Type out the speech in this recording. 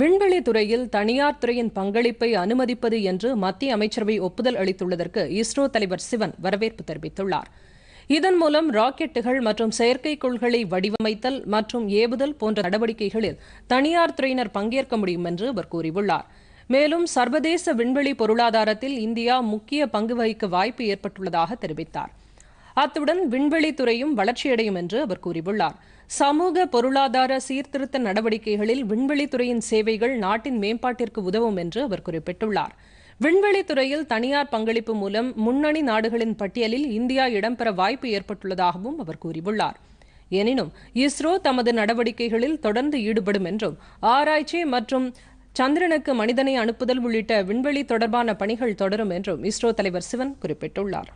விண்வெளி துறையில் தனியார் துறையின் பங்களிப்பை அனுமதிப்பது என்று மத்திய அமைச்சரவை ஒப்புதல் அளித்துள்ளதற்கு இஸ்ரோ தலைவர் சிவன் வரவேற்பு தெரிவித்துள்ளார் இதன் மூலம் ராக்கெட்டுகள் மற்றும் செயற்கைக்கோள்களை வடிவமைத்தல் மற்றும் ஏவுதல் போன்ற நடவடிக்கைகளில் தனியார் துறையினர் பங்கேற்க முடியும் என்று அவர் கூறியுள்ளார் மேலும் சர்வதேச விண்வெளி பொருளாதாரத்தில் இந்தியா முக்கிய பங்கு வகிக்க வாய்ப்பு ஏற்பட்டுள்ளதாக தெரிவித்தாா் அத்துடன் விண்வெளித்துறையும் வளர்ச்சியடையும் என்று அவர் கூறியுள்ளார் சமூக பொருளாதார சீர்திருத்த நடவடிக்கைகளில் விண்வெளித்துறையின் சேவைகள் நாட்டின் மேம்பாட்டிற்கு உதவும் என்று அவர் குறிப்பிட்டுள்ளார் விண்வெளித்துறையில் தனியார் பங்களிப்பு மூலம் முன்னணி நாடுகளின் பட்டியலில் இந்தியா இடம்பெற வாய்ப்பு ஏற்பட்டுள்ளதாகவும் அவர் கூறியுள்ளார் எனினும் இஸ்ரோ தமது நடவடிக்கைகளில் தொடர்ந்து ஈடுபடும் என்றும் ஆராய்ச்சி மற்றும் சந்திரனுக்கு மனிதனை அனுப்புதல் உள்ளிட்ட விண்வெளி தொடர்பான பணிகள் தொடரும் என்றும் இஸ்ரோ தலைவர் சிவன் குறிப்பிட்டுள்ளார்